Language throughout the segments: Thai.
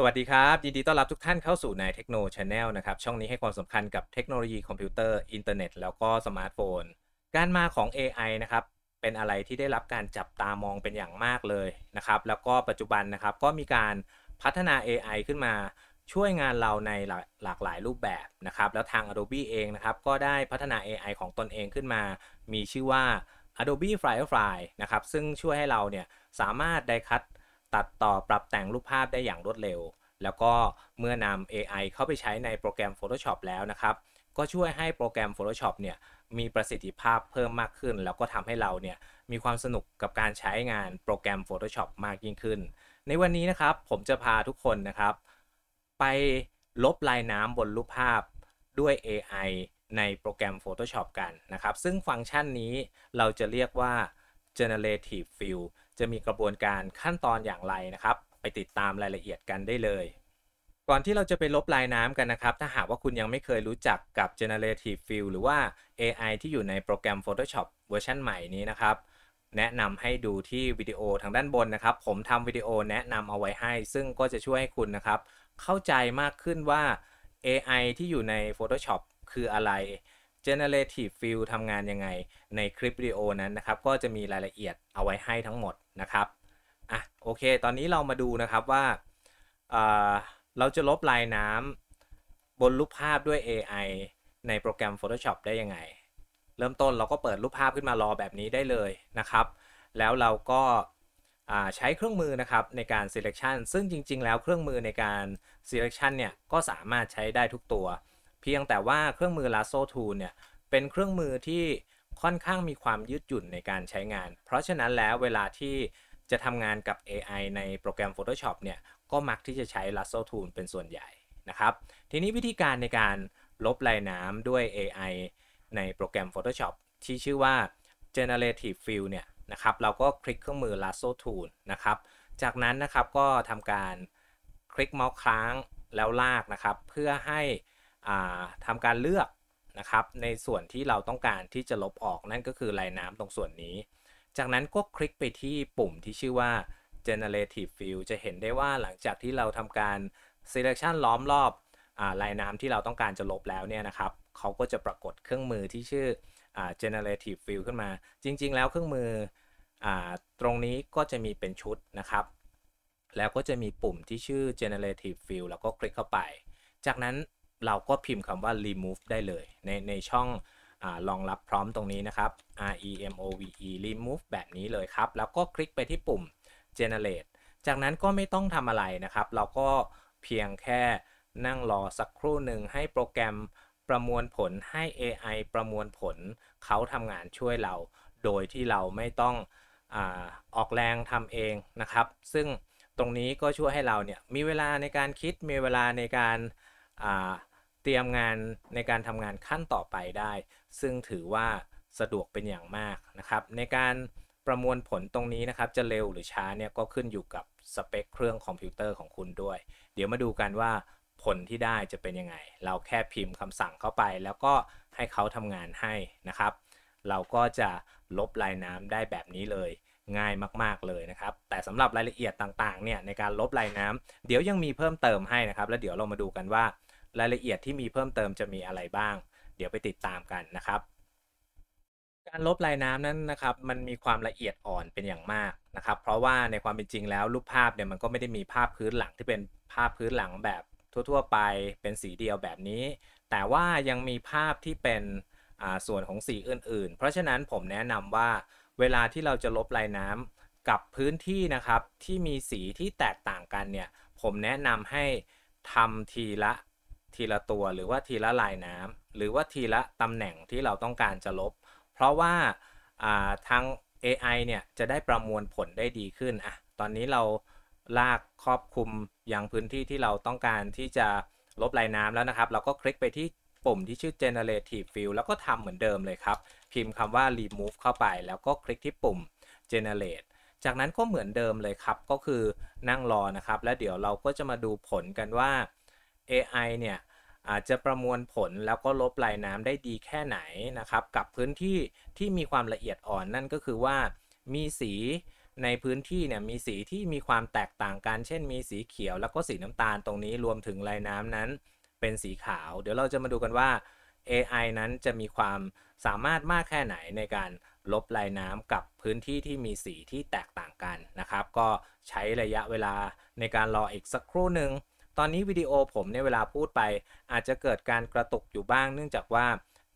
สวัสดีครับ ยินดีต้อนรับทุกท่านเข้าสู่นายเทคโนโลยีแนลนะครับ ช่องนี้ให้ความสำคัญกับเทคโนโลยีคอมพิวเตอร์อินเทอร์เน็ต แล้วก็สมาร์ทโฟน การมาของ AI นะครับ เป็นอะไรที่ได้รับการจับตามองเป็นอย่างมากเลยนะครับ แล้วก็ปัจจุบันนะครับก็มีการพัฒนา AI ขึ้นมา ช่วยงานเราในหลากหลายรูปแบบนะครับ แล้วทาง Adobe เองนะครับก็ได้พัฒนา AI ของตนเองขึ้นมา มีชื่อว่า Adobe Firefly นะครับซึ่งช่วยให้เราเนี่ยสามารถได้คัดตัดต่อปรับแต่งรูปภาพได้อย่างรวดเร็ว แล้วก็เมื่อนำ AI เข้าไปใช้ในโปรแกรม Photoshop แล้วนะครับ ก็ช่วยให้โปรแกรม Photoshop เนี่ยมีประสิทธิภาพเพิ่มมากขึ้น แล้วก็ทำให้เราเนี่ยมีความสนุกกับการใช้งานโปรแกรม Photoshop มากยิ่งขึ้น ในวันนี้นะครับ ผมจะพาทุกคนนะครับ ไปลบลายน้ำบนรูปภาพด้วย AI ในโปรแกรม Photoshop กันนะครับ ซึ่งฟังก์ชันนี้เราจะเรียกว่า generative fill จะมีกระบวนการขั้นตอนอย่างไรนะครับ ไปติดตามรายละเอียดกันได้เลย ก่อนที่เราจะไปลบลายน้ำกันนะครับ ถ้าหากว่าคุณยังไม่เคยรู้จักกับ Generative Fill หรือว่า AI ที่อยู่ในโปรแกรม Photoshop เวอร์ชันใหม่นี้นะครับ แนะนำให้ดูที่วิดีโอทางด้านบนนะครับ ผมทำวิดีโอแนะนำเอาไว้ให้ ซึ่งก็จะช่วยให้คุณนะครับ เข้าใจมากขึ้นว่า AI ที่อยู่ใน Photoshop คืออะไร Generative Fill ทำงานยังไง ในคลิปวิดีโอนั้นนะครับก็จะมีรายละเอียดเอาไว้ให้ทั้งหมดนะครับ อ่ะ โอเค ตอนนี้เรามาดูนะครับว่าเราจะลบลายน้ำบนรูปภาพด้วย AI ในโปรแกรม Photoshop ได้ยังไง เริ่มต้นเราก็เปิดรูปภาพขึ้นมารอแบบนี้ได้เลยนะครับ แล้วเราก็ใช้เครื่องมือนะครับในการ selection ซึ่งจริงๆ แล้วเครื่องมือในการ selection เนี่ย ก็สามารถใช้ได้ทุกตัว เพียงแต่ว่าเครื่องมือ lasso tool เนี่ย เป็นเครื่องมือที่ค่อนข้างมีความยืดหยุ่นในการใช้งาน เพราะฉะนั้นแล้วเวลาที่จะทำงานกับ AI ในโปรแกรม Photoshop เนี่ย ก็มักที่จะใช้ Lasso Tool เป็นส่วนใหญ่นะครับ ทีนี้วิธีการในการลบลายน้ำด้วย AI ในโปรแกรม Photoshop ที่ชื่อว่า Generative Fill เนี่ยนะครับ เราก็คลิกเครื่องมือ Lasso Tool นะครับ จากนั้นนะครับก็ทำการคลิกเมาส์ค้างแล้วลากนะครับเพื่อให้ทำการเลือกะครับ ในส่วนที่เราต้องการที่จะลบออกนั่นก็คือลายน้ำตรงส่วนนี้ จากนั้น ก็ คลิกไปที่ปุ่มที่ชื่อว่า generative fill จะเห็นได้ว่าหลังจากที่เราทำการ selection ล้อม รอบลายน้ำที่เราต้องการจะลบแล้วเนี่ยนะครับ เขาก็จะปรากฏเครื่องมือที่ชื่อ generative fill ขึ้นมา จริงๆ แล้วเครื่องมืออตรงนี้ก็จะมีเป็นชุดนะครับ แล้วก็จะมีปุ่มที่ชื่อ generative fill แล้วก็คลิกเข้าไป จากนั้นเราก็พิมพ์คำว่า remove ได้เลย ในในช่องรองรับพร้อมตรงนี้นะครับ R E M O V E remove แบบนี้เลยครับ แล้วก็คลิกไปที่ปุ่ม generate จากนั้นก็ไม่ต้องทำอะไรนะครับ เราก็เพียงแค่นั่งรอสักครู่หนึ่งให้โปรแกรมประมวลผลให้ AI ประมวลผลเขาทำงานช่วยเรา โดยที่เราไม่ต้องอออกแรงทำเองนะครับ ซึ่งตรงนี้ก็ช่วยให้เราเนี่ยมีเวลาในการคิดมีเวลาในการรียมงานในการทำงานขั้นต่อไปได้ ซึ่งถือว่าสะดวกเป็นอย่างมากนะครับในการประมวลผลตรงนี้นะครับ จะเร็วหรือช้าเนี่ยก็ขึ้นอยู่กับสเปคเครื่องคอมพิวเตอร์ของคุณด้วย เดี๋ยวมาดูกันว่า ผลที่ได้จะเป็นยังไง เราแค่พิมพ์คำสั่งเข้าไป แล้วก็ให้เขาทำงานให้นะครับ เราก็จะลบลายน้ำได้แบบนี้เลย ง่ายมากๆเลยนะครับ แต่สำหรับรายละเอียดต่างๆเนี่ยในการลบลายน้ำเดี๋ยวยังมีเพิ่มเติมให้นะครับ แล้วเดี๋ยวเรามาดูกันว่ารายละเอียดที่มีเพิ่มเติมจะมีอะไรบ้าง เดี๋ยวไปติดตามกันนะครับ การลบลายน้ำนั้นนะครับ มันมีความละเอียดอ่อนเป็นอย่างมากนะครับ เพราะว่าในความเป็นจริงแล้วรูปภาพเนี่ยมันก็ไม่ได้มีภาพพื้นหลังที่เป็นภาพพื้นหลังแบบทั่วๆ ไปเป็นสีเดียวแบบนี้ แต่ว่ายังมีภาพที่เป็นส่วนของสีอื่นๆ เพราะฉะนั้นผมแนะนำว่า เวลาที่เราจะลบลายน้ำกับพื้นที่นะครับที่มีสีที่แตกต่างกันเนี่ย ผมแนะนำให้ทำทีละทีละตัวหรือว่าทีละลายน้ำ หรือว่าทีละตำแหน่งที่เราต้องการจะลบ เพราะว่าทาง AI เนี่ยจะได้ประมวลผลได้ดีขึ้นอะตอนนี้เราลากครอบคลุมอย่างพื้นที่ที่เราต้องการที่จะลบลายน้ำแล้วนะครับ เราก็คลิกไปที่ปุ่มที่ชื่อ generative fill แล้วก็ทำเหมือนเดิมเลยครับ พิมพ์คำว่า remove เข้าไป แล้วก็คลิกที่ปุ่ม generate จากนั้นก็เหมือนเดิมเลยครับ ก็คือนั่งรอนะครับแล้วเดี๋ยวเราก็จะมาดูผลกันว่า AI เนี่ยอาจจะประมวลผลแล้วก็ลบลายน้ำได้ดีแค่ไหนนะครับกับพื้นที่ที่มีความละเอียดอ่อนนั่นก็คือว่า มีสีในพื้นที่เนี่ยมีสีที่มีความแตกต่างกัน เช่น มีสีเขียวแล้วก็สีน้ำตาลตรงนี้รวมถึงลายน้ำนั้น เป็นสีขาวเดี๋ยวเราจะมาดูกันว่า AI นั้นจะมีความสามารถมากแค่ไหนในการลบลายน้ำกับพื้นที่ที่มีสีที่แตกต่างกันนะครับก็ใช้ระยะเวลาในการรออีกสักครู่หนึ่งตอนนี้วิดีโอผมในเวลาพูดไปอาจจะเกิดการกระตุกอยู่บ้าง เนื่องจากว่า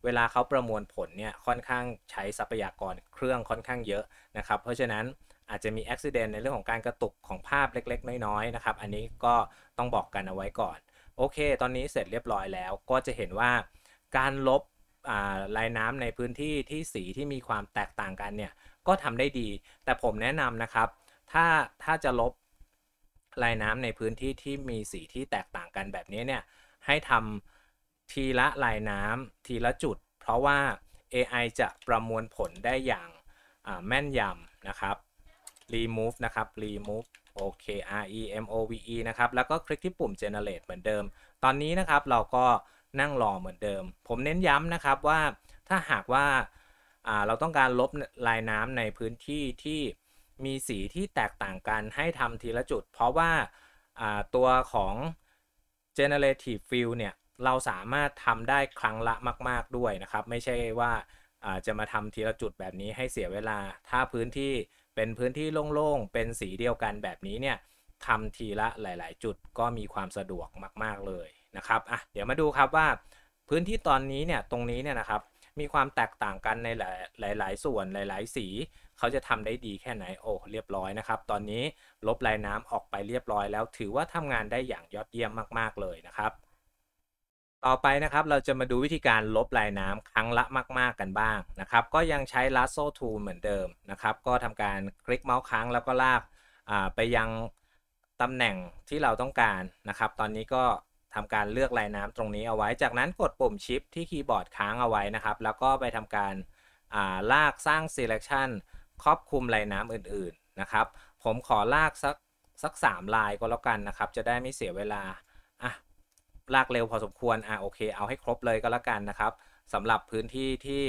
เวลาเขาประมวลผลเนี่ยค่อนข้างใช้ทรัพยากรเครื่องค่อนข้างเยอะนะครับเพราะฉะนั้นอาจจะมีอุบิเหตุในเรื่องของการกระตุกของภาพเล็กๆน้อยๆนะครับ อันนี้ก็ต้องบอกกันเอาไว้ก่อนโอเค ตอนนี้เสร็จเรียบร้อยแล้ว ก็จะเห็นว่าการลบลายน้ำในพื้นที่ที่สีที่มีความแตกต่างกันเนี่ยก็ทำได้ดี แต่ผมแนะนำนะครับ ถ้าถ้าจะลบลายน้ำในพื้นที่ที่มีสีที่แตกต่างกันแบบนี้เนี่ยให้ทำทีละ ลายน้ำ ทีละจุด เพราะว่า AI จะประมวลผลได้อย่างแม่นยำนะครับ remove นะ ครับ remove โอเค R E M O V E นะครับ แล้วก็ คลิกที่ปุ่ม generate เหมือนเดิม ตอนนี้นะครับเราก็นั่งรอเหมือนเดิม ผมเน้นย้ำนะครับว่าถ้าหากว่าเราต้องการลบลายน้ำในพื้นที่ที่มีสีที่แตกต่างกันให้ทำทีละจุด เพราะว่าตัวของ generative fill เนี่ยเราสามารถทำได้ครั้งละมาก ๆด้วยนะครับ ไม่ใช่ว่าจะมาทำทีละจุดแบบนี้ให้เสียเวลา ถ้าพื้นที่เป็นพื้นที่โล่งๆเป็นสีเดียวกันแบบนี้เนี่ยทำทีละหลาย ๆ จุดก็มีความสะดวกมากๆเลยนะครับอ่ะเดี๋ยวมาดูครับว่าพื้นที่ตอนนี้เนี่ยตรงนี้เนี่ยนะครับมีความแตกต่างกันในหลายหลายส่วนหลาย ๆ สีเขาจะทำได้ดีแค่ไหนโอ้เรียบร้อยนะครับ ตอนนี้ลบลายน้ำออกไปเรียบร้อย แล้วถือว่าทำงานได้อย่างยอดเยี่ยมมากๆเลยนะครับ ต่อไปนะครับเราจะมาดูวิธีการลบลายน้ำครั้งละมากๆ กันบ้างนะครับ ก็ยังใช้ลัสโซทูเหมือนเดิมนะครับ ก็ทำการคลิกเมาส์ค้างแล้วก็ลากไปยังตำแหน่งที่เราต้องการนะครับ ตอนนี้ก็ทำการเลือกลายน้ำตรงนี้เอาไว้ จากนั้นกดปุ่มชิปที่คีย์บอร์ดค้างเอาไว้นะครับ แล้วก็ไปทำการาลากสร้าง selection ครอบคุมลายน้ำอื่นๆนะครับ ผมขอลากสักสักมลายก็แล้วกันนะครับ จะได้ไม่เสียเวลาอ่ะลากเร็วพอสมควร อ่ะโอเคเอาให้ครบเลยก็แล้วกันนะครับสำหรับพื้นที่ที่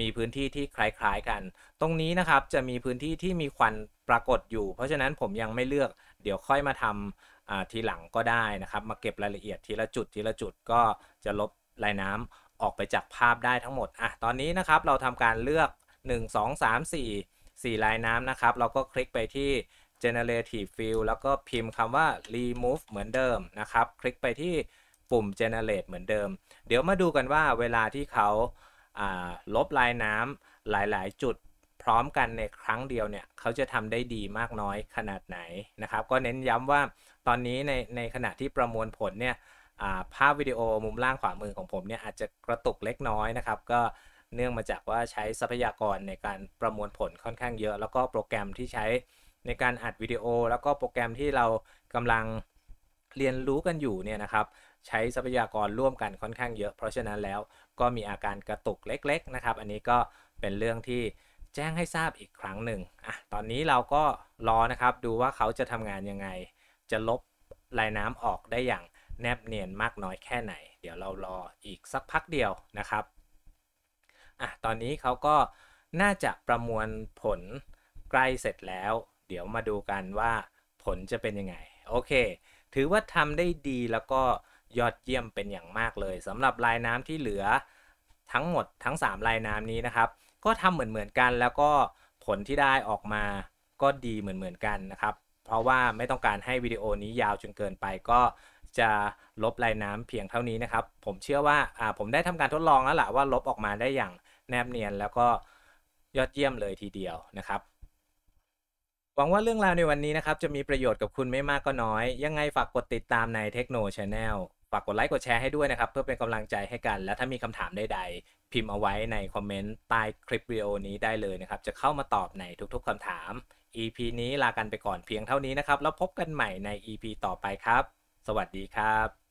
มีพื้นที่ที่คล้ายๆกัน ตรงนี้นะครับจะมีพื้นที่ที่มีควันปรากฏอยู่เพราะฉะนั้นผมยังไม่เลือกเดี๋ยวค่อยมาทำทีหลังก็ได้นะครับมาเก็บรายละเอียดทีละจุดทีละจุดก็จะลบลายน้ำออกไปจากภาพได้ทั้งหมดอ่ะตอนนี้นะครับเราทำการเลือก 1 2 3 4 4ลายน้ำนะครับ เราก็คลิกไปที่ generative fill แล้วก็พิมพ์คำว่า remove เหมือนเดิมนะครับ คลิกไปที่ปุ่ม generate เหมือนเดิม เดี๋ยวมาดูกันว่าเวลาที่เขาาลบลายน้ำหลาย ๆ จุดพร้อมกันในครั้งเดียวเนี่ยเขาจะทำได้ดีมากน้อยขนาดไหนนะครับ ก็เน้นย้ำว่าตอนนี้ในในขณะที่ประมวลผลเนี่ยภาพวิดีโอมุมล่างขวามือของผมเนี่ยอาจจะกระตุกเล็กน้อยนะครับ ก็เนื่องมาจากว่าใช้ทรัพยากรในการประมวลผลค่อนข้างเยอะ แล้วก็โปรแกรมที่ใช้ในการอัดวิดีโอ แล้วก็โปรแกรมที่เรากำลังเรียนรู้กันอยู่เนี่ยนะครับ ใช้ทรัพยากรร่วมกันค่อนข้างเยอะ เพราะฉะนั้นแล้วก็มีอาการกระตุกเล็กๆนะครับ อันนี้ก็เป็นเรื่องที่แจ้งให้ทราบอีกครั้งหนึ่ง อ่ะ ตอนนี้เราก็รอนะครับ ดูว่าเขาจะทำงานยังไง จะลบลายน้ำออกได้อย่างแนบเนียนมากน้อยแค่ไหน เดี๋ยวเรารออีกสักพักเดียวนะครับ อ่ะ ตอนนี้เขาก็น่าจะประมวลผลใกล้เสร็จแล้ว เดี๋ยวมาดูกันว่าผลจะเป็นยังไง โอเค ถือว่าทำได้ดีแล้วก็ยอดเยี่ยมเป็นอย่างมากเลย สำหรับลายน้ำที่เหลือทั้งหมดทั้ง 3 ลายน้ำนี้นะครับก็ทำเหมือนเหมือนกันแล้วก็ผลที่ได้ออกมาก็ดีเหมือนเหมือนกันนะครับเพราะว่าไม่ต้องการให้วิดีโอนี้ยาวจนเกินไปก็จะลบลายน้ำเพียงเท่านี้นะครับผมเชื่อว่าอ่าผมได้ทำการทดลองแล้วแหละว่าลบออกมาได้อย่างแนบเนียน แล้วก็ยอดเยี่ยมเลยทีเดียวนะครับ หวังว่าเรื่องราวในวันนี้นะครับจะมีประโยชน์กับคุณไม่มากก็น้อยยังไงฝากกดติดตามในเทคโนโลยี n n e ฝากกดไลค์กดแชร์ให้ด้วยนะครับ เพื่อเป็นกำลังใจให้กัน และถ้ามีคำถามใดๆพิมพ์เอาไว้ในคอมเมนต์ใต้คลิปวิดีโอนี้ได้เลยนะครับ จะเข้ามาตอบในทุกๆคำถาม EP นี้ลากันไปก่อนเพียงเท่านี้นะครับ แล้วพบกันใหม่ใน EP ต่อไปครับ สวัสดีครับ